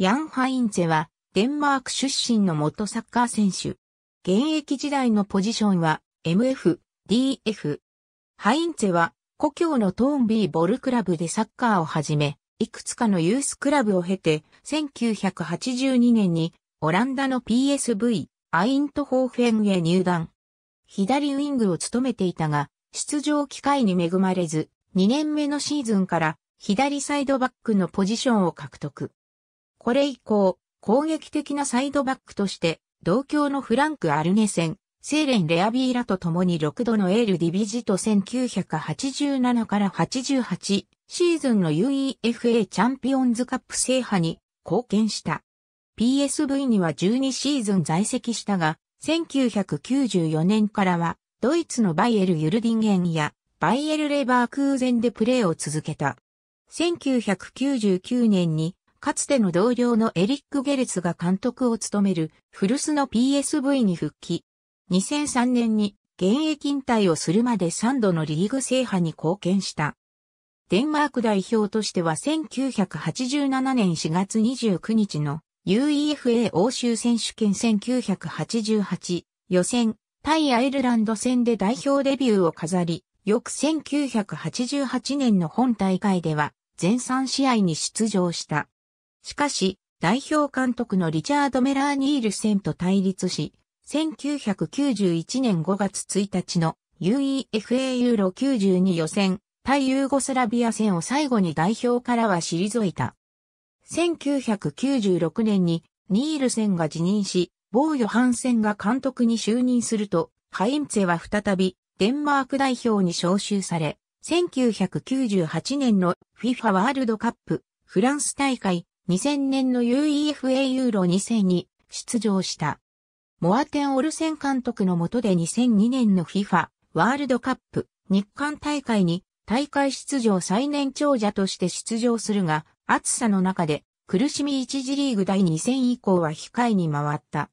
ヤン・ハインツェは、デンマーク出身の元サッカー選手。現役時代のポジションは、MF、DF。ハインツェは、故郷のトーンビーボルクラブでサッカーを始め、いくつかのユースクラブを経て、1982年に、オランダの PSV、アイントホーフェンへ入団。左ウィングを務めていたが、出場機会に恵まれず、2年目のシーズンから、左サイドバックのポジションを獲得。これ以降、攻撃的なサイドバックとして、同郷のフランク・アルネセン、セーレン・レアビーラと共に6度のエール・ディビジト1987から88シーズンの UEFA チャンピオンズカップ制覇に貢献した。PSV には12シーズン在籍したが、1994年からはドイツのバイエル・ユルディンゲンやバイエル・レバー空前でプレーを続けた。1999年にかつての同僚のエリック・ゲレツが監督を務める古巣の PSV に復帰。2003年に現役引退をするまで3度のリーグ制覇に貢献した。デンマーク代表としては1987年4月29日の UEFA 欧州選手権1988予選対アイルランド戦で代表デビューを飾り、翌1988年の本大会では全3試合に出場した。しかし、代表監督のリチャード・メラー・ニールセンと対立し、1991年5月1日の UEFA ユーロ92予選対ユーゴスラビア戦を最後に代表からは退いた。1996年にニールセンが辞任し、ボー・ヨハンセンが監督に就任すると、ハインツェは再びデンマーク代表に招集され、1998年の FIFA ワールドカップフランス大会2000年の UEFA ユーロ2000に出場した。モアテン・オルセン監督の下で2002年の FIFA ワールドカップ日韓大会に大会出場最年長者として出場するが、暑さの中で苦しみ一次リーグ第2戦以降は控えに回った。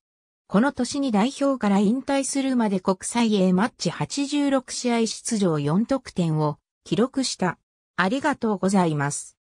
この年に代表から引退するまで国際 A マッチ86試合出場4得点を記録した。ありがとうございます。